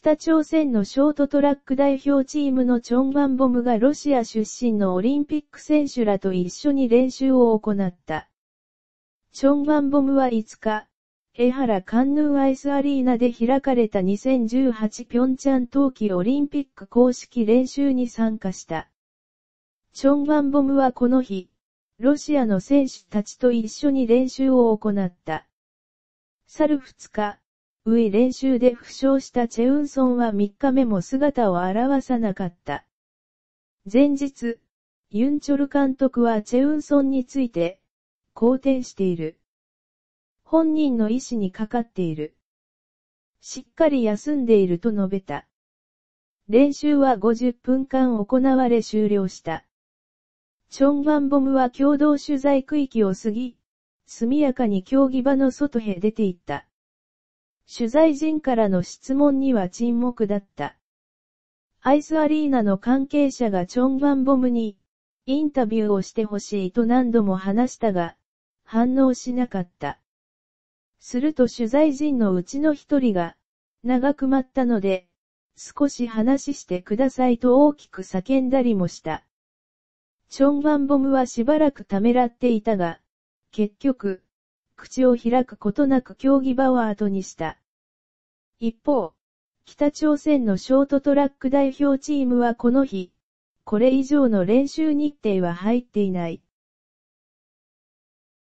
北朝鮮のショートトラック代表チームのチョンワンボムがロシア出身のオリンピック選手らと一緒に練習を行った。チョンワンボムは5日、江原ンヌアイスアリーナで開かれた2018ピョンチャン冬季オリンピック公式練習に参加した。チョンワンボムはこの日、ロシアの選手たちと一緒に練習を行った。猿2日、ウイ練習で負傷したチェウンソンは3日目も姿を現さなかった。前日、ユンチョル監督はチェウンソンについて、好転している。本人の意思にかかっている。しっかり休んでいると述べた。練習は50分間行われ終了した。チョンワンボムは共同取材区域を過ぎ、速やかに競技場の外へ出て行った。取材陣からの質問には沈黙だった。アイスアリーナの関係者がチョン・ワンボムに、インタビューをしてほしいと何度も話したが、反応しなかった。すると取材陣のうちの一人が、長く待ったので、少し話してくださいと大きく叫んだりもした。チョン・ワンボムはしばらくためらっていたが、結局、口を開くことなく競技場を後にした。一方、北朝鮮のショートトラック代表チームはこの日、これ以上の練習日程は入っていない。